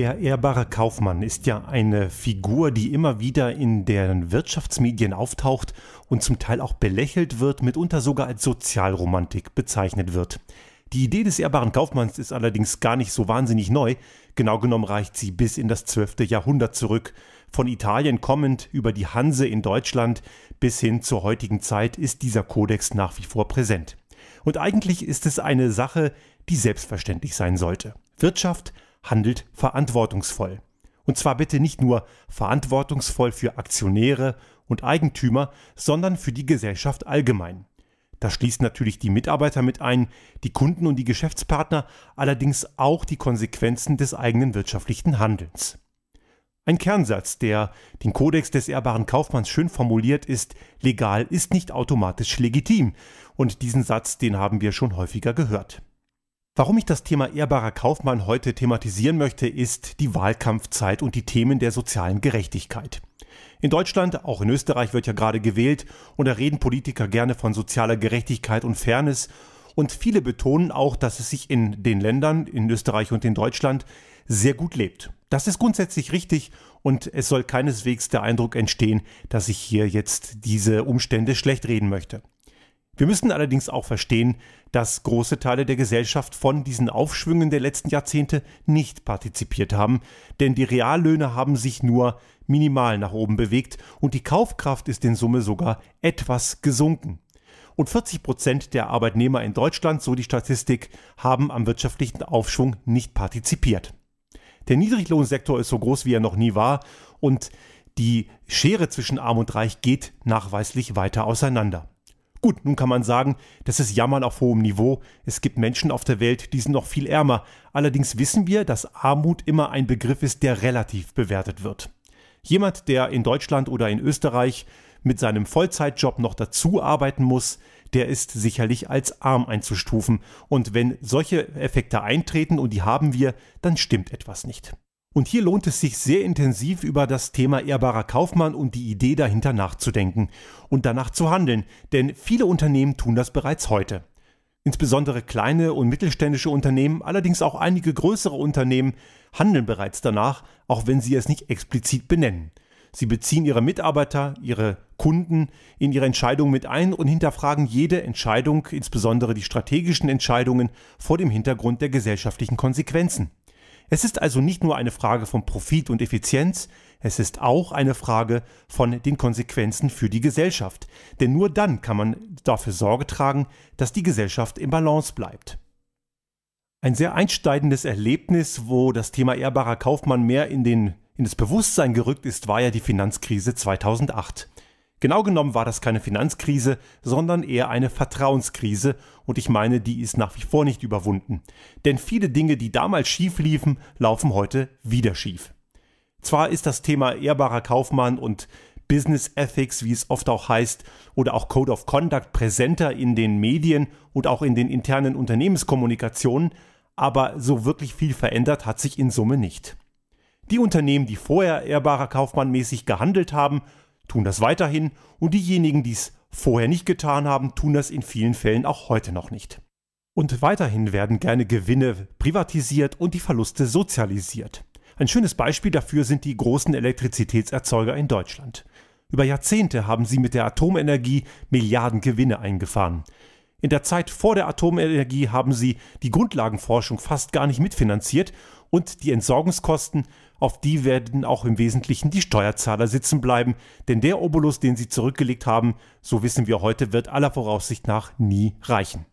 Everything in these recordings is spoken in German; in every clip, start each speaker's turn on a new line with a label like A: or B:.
A: Der ehrbare Kaufmann ist ja eine Figur, die immer wieder in den Wirtschaftsmedien auftaucht und zum Teil auch belächelt wird, mitunter sogar als Sozialromantik bezeichnet wird. Die Idee des ehrbaren Kaufmanns ist allerdings gar nicht so wahnsinnig neu, genau genommen reicht sie bis in das 12. Jahrhundert zurück. Von Italien kommend über die Hanse in Deutschland bis hin zur heutigen Zeit ist dieser Kodex nach wie vor präsent. Und eigentlich ist es eine Sache, die selbstverständlich sein sollte. Wirtschaft handelt verantwortungsvoll. Und zwar bitte nicht nur verantwortungsvoll für Aktionäre und Eigentümer, sondern für die Gesellschaft allgemein. Das schließt natürlich die Mitarbeiter mit ein, die Kunden und die Geschäftspartner, allerdings auch die Konsequenzen des eigenen wirtschaftlichen Handelns. Ein Kernsatz, der den Kodex des ehrbaren Kaufmanns schön formuliert ist, legal ist nicht automatisch legitim. Und diesen Satz, den haben wir schon häufiger gehört. Warum ich das Thema ehrbarer Kaufmann heute thematisieren möchte, ist die Wahlkampfzeit und die Themen der sozialen Gerechtigkeit. In Deutschland, auch in Österreich wird ja gerade gewählt und da reden Politiker gerne von sozialer Gerechtigkeit und Fairness und viele betonen auch, dass es sich in den Ländern, in Österreich und in Deutschland, sehr gut lebt. Das ist grundsätzlich richtig und es soll keineswegs der Eindruck entstehen, dass ich hier jetzt diese Umstände schlecht reden möchte. Wir müssen allerdings auch verstehen, dass große Teile der Gesellschaft von diesen Aufschwüngen der letzten Jahrzehnte nicht partizipiert haben, denn die Reallöhne haben sich nur minimal nach oben bewegt und die Kaufkraft ist in Summe sogar etwas gesunken. Und 40 Prozent der Arbeitnehmer in Deutschland, so die Statistik, haben am wirtschaftlichen Aufschwung nicht partizipiert. Der Niedriglohnsektor ist so groß, wie er noch nie war und die Schere zwischen Arm und Reich geht nachweislich weiter auseinander. Gut, nun kann man sagen, das ist Jammern auf hohem Niveau. Es gibt Menschen auf der Welt, die sind noch viel ärmer. Allerdings wissen wir, dass Armut immer ein Begriff ist, der relativ bewertet wird. Jemand, der in Deutschland oder in Österreich mit seinem Vollzeitjob noch dazu arbeiten muss, der ist sicherlich als arm einzustufen. Und wenn solche Effekte eintreten, und die haben wir, dann stimmt etwas nicht. Und hier lohnt es sich sehr intensiv über das Thema ehrbarer Kaufmann und die Idee dahinter nachzudenken und danach zu handeln, denn viele Unternehmen tun das bereits heute. Insbesondere kleine und mittelständische Unternehmen, allerdings auch einige größere Unternehmen handeln bereits danach, auch wenn sie es nicht explizit benennen. Sie beziehen ihre Mitarbeiter, ihre Kunden in ihre Entscheidungen mit ein und hinterfragen jede Entscheidung, insbesondere die strategischen Entscheidungen, vor dem Hintergrund der gesellschaftlichen Konsequenzen. Es ist also nicht nur eine Frage von Profit und Effizienz, es ist auch eine Frage von den Konsequenzen für die Gesellschaft. Denn nur dann kann man dafür Sorge tragen, dass die Gesellschaft im Balance bleibt. Ein sehr einsteigendes Erlebnis, wo das Thema ehrbarer Kaufmann mehr in, den, in das Bewusstsein gerückt ist, war ja die Finanzkrise 2008. Genau genommen war das keine Finanzkrise, sondern eher eine Vertrauenskrise und ich meine, die ist nach wie vor nicht überwunden. Denn viele Dinge, die damals schief liefen, laufen heute wieder schief. Zwar ist das Thema ehrbarer Kaufmann und Business Ethics, wie es oft auch heißt, oder auch Code of Conduct präsenter in den Medien und auch in den internen Unternehmenskommunikationen, aber so wirklich viel verändert hat sich in Summe nicht. Die Unternehmen, die vorher ehrbarer Kaufmann mäßig gehandelt haben, tun das weiterhin und diejenigen, die es vorher nicht getan haben, tun das in vielen Fällen auch heute noch nicht. Und weiterhin werden gerne Gewinne privatisiert und die Verluste sozialisiert. Ein schönes Beispiel dafür sind die großen Elektrizitätserzeuger in Deutschland. Über Jahrzehnte haben sie mit der Atomenergie Milliarden Gewinne eingefahren. In der Zeit vor der Atomenergie haben sie die Grundlagenforschung fast gar nicht mitfinanziert und die Entsorgungskosten, auf die werden auch im Wesentlichen die Steuerzahler sitzen bleiben, denn der Obolus, den sie zurückgelegt haben, so wissen wir heute, wird aller Voraussicht nach nie reichen.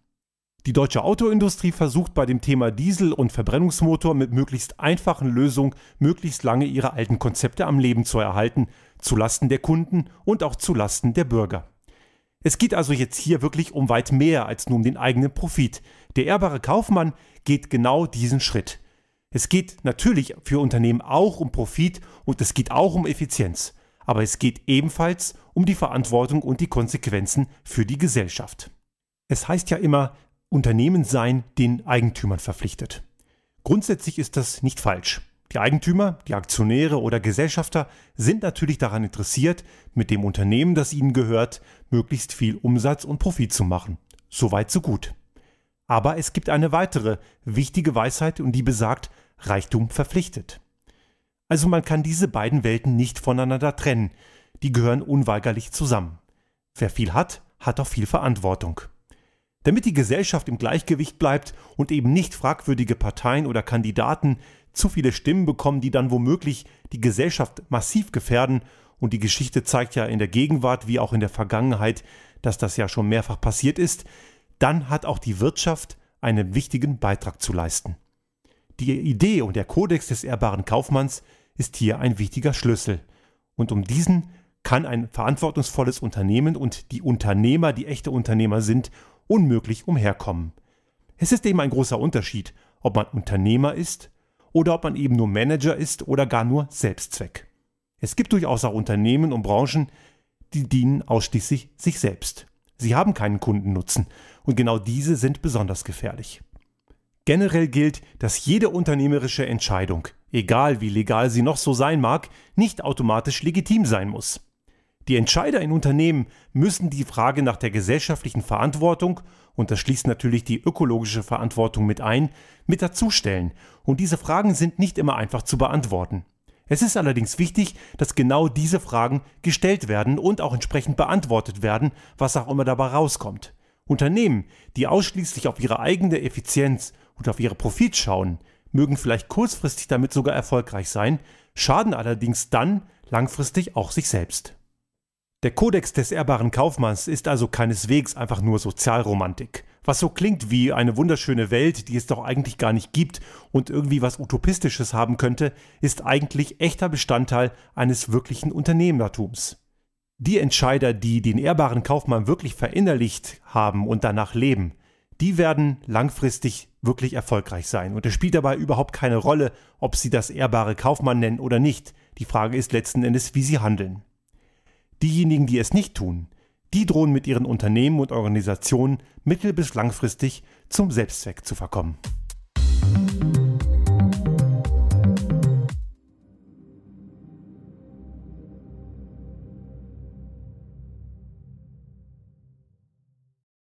A: Die deutsche Autoindustrie versucht bei dem Thema Diesel und Verbrennungsmotor mit möglichst einfachen Lösungen möglichst lange ihre alten Konzepte am Leben zu erhalten, zu Lasten der Kunden und auch zu Lasten der Bürger. Es geht also jetzt hier wirklich um weit mehr als nur um den eigenen Profit. Der ehrbare Kaufmann geht genau diesen Schritt. Es geht natürlich für Unternehmen auch um Profit und es geht auch um Effizienz, aber es geht ebenfalls um die Verantwortung und die Konsequenzen für die Gesellschaft. Es heißt ja immer, Unternehmen seien den Eigentümern verpflichtet. Grundsätzlich ist das nicht falsch. Die Eigentümer, die Aktionäre oder Gesellschafter sind natürlich daran interessiert, mit dem Unternehmen, das ihnen gehört, möglichst viel Umsatz und Profit zu machen. Soweit so gut. Aber es gibt eine weitere wichtige Weisheit und die besagt, Reichtum verpflichtet. Also man kann diese beiden Welten nicht voneinander trennen, die gehören unweigerlich zusammen. Wer viel hat, hat auch viel Verantwortung. Damit die Gesellschaft im Gleichgewicht bleibt und eben nicht fragwürdige Parteien oder Kandidaten zu viele Stimmen bekommen, die dann womöglich die Gesellschaft massiv gefährden, und die Geschichte zeigt ja in der Gegenwart wie auch in der Vergangenheit, dass das ja schon mehrfach passiert ist, dann hat auch die Wirtschaft einen wichtigen Beitrag zu leisten. Die Idee und der Kodex des ehrbaren Kaufmanns ist hier ein wichtiger Schlüssel. Und um diesen kann ein verantwortungsvolles Unternehmen und die Unternehmer, die echte Unternehmer sind, unmöglich umherkommen. Es ist eben ein großer Unterschied, ob man Unternehmer ist oder ob man eben nur Manager ist oder gar nur Selbstzweck. Es gibt durchaus auch Unternehmen und Branchen, die dienen ausschließlich sich selbst. Sie haben keinen Kundennutzen. Und genau diese sind besonders gefährlich. Generell gilt, dass jede unternehmerische Entscheidung, egal wie legal sie noch so sein mag, nicht automatisch legitim sein muss. Die Entscheider in Unternehmen müssen die Frage nach der gesellschaftlichen Verantwortung, und das schließt natürlich die ökologische Verantwortung mit ein, mit dazustellen. Und diese Fragen sind nicht immer einfach zu beantworten. Es ist allerdings wichtig, dass genau diese Fragen gestellt werden und auch entsprechend beantwortet werden, was auch immer dabei rauskommt. Unternehmen, die ausschließlich auf ihre eigene Effizienz und auf ihre Profit schauen, mögen vielleicht kurzfristig damit sogar erfolgreich sein, schaden allerdings dann langfristig auch sich selbst. Der Kodex des ehrbaren Kaufmanns ist also keineswegs einfach nur Sozialromantik, was so klingt wie eine wunderschöne Welt, die es doch eigentlich gar nicht gibt und irgendwie was Utopistisches haben könnte, ist eigentlich echter Bestandteil eines wirklichen Unternehmertums. Die Entscheider, die den ehrbaren Kaufmann wirklich verinnerlicht haben und danach leben, die werden langfristig wirklich erfolgreich sein. Und es spielt dabei überhaupt keine Rolle, ob sie das ehrbare Kaufmann nennen oder nicht. Die Frage ist letzten Endes, wie sie handeln. Diejenigen, die es nicht tun, die drohen mit ihren Unternehmen und Organisationen mittel- bis langfristig zum Selbstzweck zu verkommen.